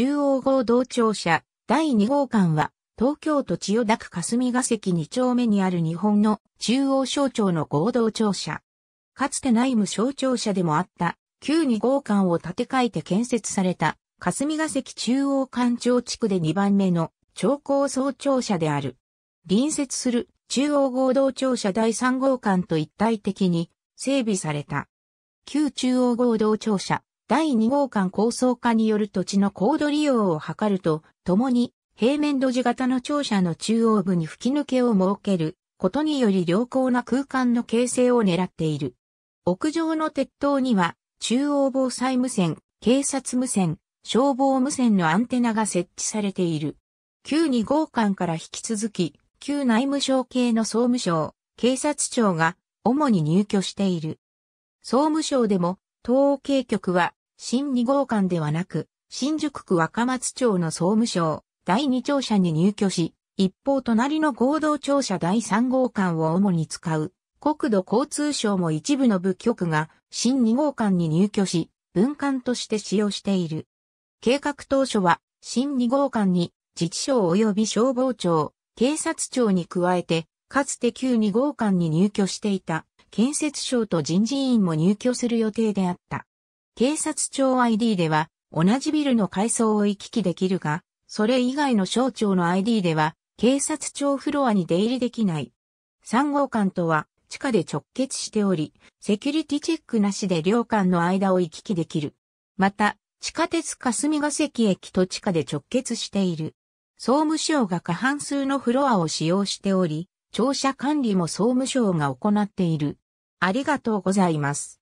中央合同庁舎第2号館は東京都千代田区霞が関2丁目にある日本の中央省庁の合同庁舎。かつて内務省庁舎でもあった旧2号館を建て替えて建設された霞が関中央官庁地区で2番目の超高層庁舎である。隣接する中央合同庁舎第3号館と一体的に整備された。旧中央合同庁舎第2号館構想化による土地の高度利用を図ると、共に平面土地型の庁舎の中央部に吹き抜けを設けることにより良好な空間の形成を狙っている。屋上の鉄塔には中央防災無線、警察無線、消防無線のアンテナが設置されている。旧2号館から引き続き、旧内務省系の総務省、警察庁が主に入居している。総務省でも、東警局は新2号館ではなく、新宿区若松町の総務省、第2庁舎に入居し、一方隣の合同庁舎第3号館を主に使う、国土交通省も一部の部局が新2号館に入居し、分館として使用している。計画当初は、新2号館に自治省及び消防庁、警察庁に加えて、かつて旧2号館に入居していた建設省と人事院も入居する予定であった。警察庁 ID では、同じビルの階層を行き来できるが、それ以外の省庁の ID では、警察庁フロアに出入りできない。3号館とは、地下で直結しており、セキュリティチェックなしで両館の間を行き来できる。また、地下鉄霞ヶ関駅と地下で直結している。総務省が過半数のフロアを使用しており、庁舎管理も総務省が行っている。ありがとうございます。